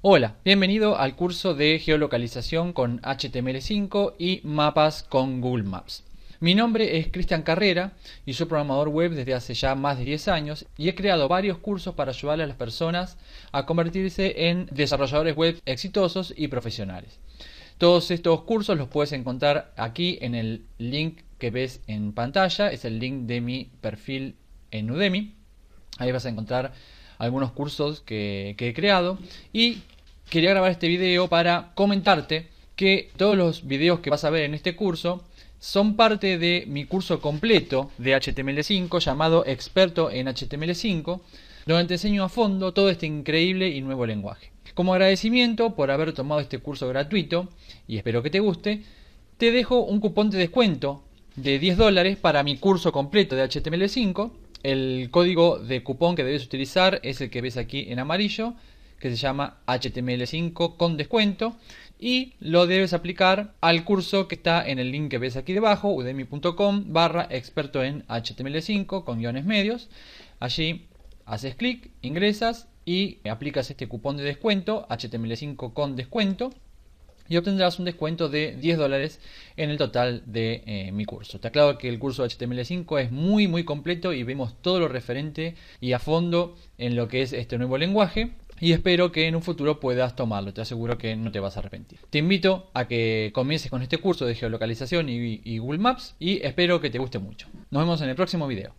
Hola, bienvenido al curso de geolocalización con HTML5 y mapas con Google Maps. Mi nombre es Cristian Carrera y soy programador web desde hace ya más de 10 años y he creado varios cursos para ayudar a las personas a convertirse en desarrolladores web exitosos y profesionales. Todos estos cursos los puedes encontrar aquí en el link que ves en pantalla, es el link de mi perfil en Udemy. Ahí vas a encontrar algunos cursos que, he creado. Y quería grabar este video para comentarte que todos los videos que vas a ver en este curso son parte de mi curso completo de HTML5 llamado Experto en HTML5, donde te enseño a fondo todo este increíble y nuevo lenguaje. Como agradecimiento por haber tomado este curso gratuito, y espero que te guste, te dejo un cupón de descuento de 10 dólares para mi curso completo de HTML5 el código de cupón que debes utilizar es el que ves aquí en amarillo, que se llama HTML5 con descuento y lo debes aplicar al curso que está en el link que ves aquí debajo, udemy.com barra experto en HTML5 con guiones medios. Allí haces clic, ingresas y aplicas este cupón de descuento, HTML5 con descuento y obtendrás un descuento de 10 dólares en el total de eh, mi curso. Te aclaro que el curso HTML5 es muy muy completo y vemos todo lo referente y a fondo en lo que es este nuevo lenguaje y espero que en un futuro puedas tomarlo, te aseguro que no te vas a arrepentir. Te invito a que comiences con este curso de geolocalización y Google Maps y espero que te guste mucho. Nos vemos en el próximo video.